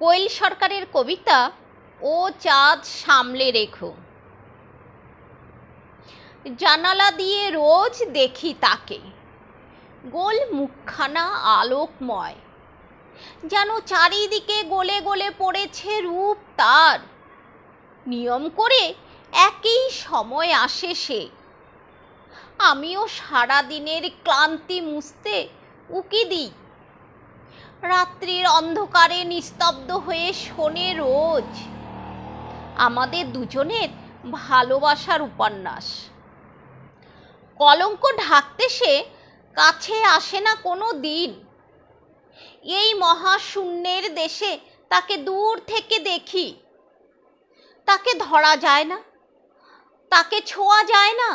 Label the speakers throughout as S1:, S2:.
S1: কোয়েল সরকারের কবিতা ও চাঁদ সামলে রেখো জানালা দিয়ে রোজ দেখি তাকে গোল মুখখানা আলোকময় যেন চারিদিকে গোলে গোলে পড়েছে রূপ তার নিয়ম করে একই সময় আসে সে আমিও সারা দিনের ক্লান্তি মুছতে উকি দিই রাত্রির অন্ধকারে নিস্তব্ধ হয়ে শোনে রোজ আমাদের দুজনের ভালোবাসার উপন্যাস কলঙ্ক ঢাকতে সে কাছে আসে না কোনো দিন এই মহাশূন্যের দেশে তাকে দূর থেকে দেখি তাকে ধরা যায় না তাকে ছোঁয়া যায় না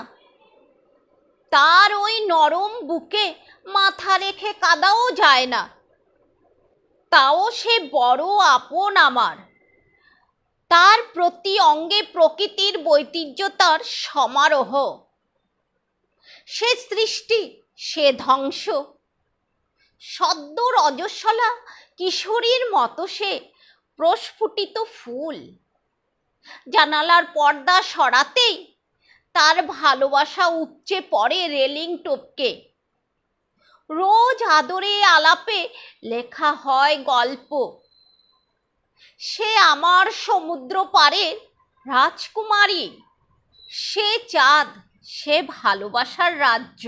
S1: তার ওই নরম বুকে মাথা রেখে কাদাও যায় না তাও সে বড় আপন আমার তার প্রতি অঙ্গে প্রকৃতির বৈতিহ্যতার সমারোহ সে সৃষ্টি সে ধ্বংস সদ্য রজস্বলা কিশোরীর মতো সে প্রস্ফুটিত ফুল জানালার পর্দা সরাতেই তার ভালোবাসা উপচে পড়ে রেলিং টোপকে রোজ আদরে আলাপে লেখা হয় গল্প সে আমার সমুদ্র পারে রাজকুমারী সে চাঁদ সে ভালোবাসার রাজ্য